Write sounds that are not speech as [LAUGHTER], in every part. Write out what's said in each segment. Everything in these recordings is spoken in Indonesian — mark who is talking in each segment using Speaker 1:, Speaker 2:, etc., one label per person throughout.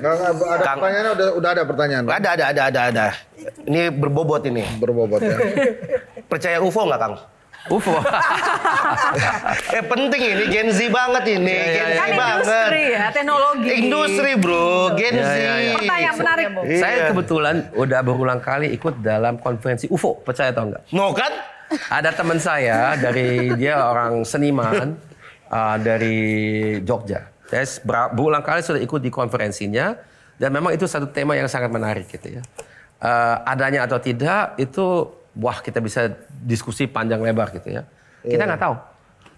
Speaker 1: Nggak, ada Kang, pertanyaannya udah, udah ada pertanyaan. Ada, ada, ada, ada, ada. Ini berbobot ini. Berbobot ya. [LAUGHS] Percaya UFO nggak Kang? UFO. [LAUGHS] eh penting ini Gen Z banget ini, ya, Gen iya, Z kan banget. Industri ya, teknologi. Industri bro, Gen iya, Z. Ya, ya, Pertanyaan menarik. Iya. Saya kebetulan udah berulang kali ikut dalam konferensi UFO, percaya atau enggak? No kan? Ada teman saya dari dia orang seniman uh, [LAUGHS] dari Jogja. Saya berulang kali sudah ikut di konferensinya dan memang itu satu tema yang sangat menarik gitu ya. Uh, adanya atau tidak itu wah kita bisa diskusi panjang lebar gitu ya. Kita iya. nggak tahu.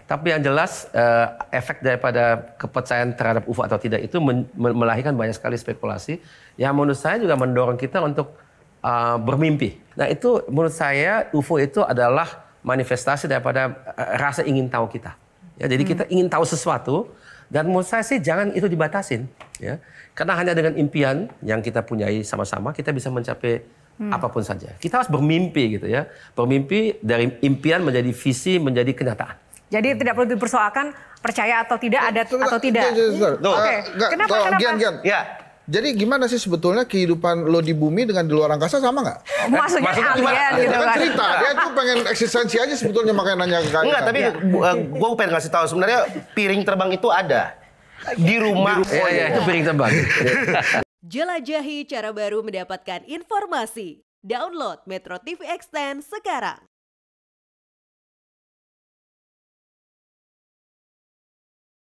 Speaker 1: Tapi yang jelas uh, efek daripada kepercayaan terhadap UFO atau tidak itu melahirkan banyak sekali spekulasi yang menurut saya juga mendorong kita untuk uh, bermimpi. Nah itu menurut saya UFO itu adalah manifestasi daripada rasa ingin tahu kita. Ya, jadi hmm. kita ingin tahu sesuatu dan menurut saya sih jangan itu dibatasin, ya. Karena hanya dengan impian yang kita punyai sama-sama kita bisa mencapai hmm. apapun saja. Kita harus bermimpi gitu ya. Bermimpi dari impian menjadi visi menjadi kenyataan. Jadi hmm. tidak perlu dipersoalkan percaya atau tidak ada atau tidak. Oke. Kenapa? Kenapa? Gian, Gian. Ya. Jadi gimana sih sebetulnya kehidupan lo di bumi dengan di luar angkasa sama nggak? Maksudnya, Maksudnya alien gimana? gitu kan, kan. cerita, dia tuh pengen eksistensi aja sebetulnya makanya nanya ke kalian. Enggak, tapi ya. Eh, gue pengen kasih tahu sebenarnya piring terbang itu ada. Di rumah. Di rumah. Oh, iya, itu piring terbang. [LAUGHS] Jelajahi cara baru mendapatkan informasi. Download Metro TV Extend sekarang.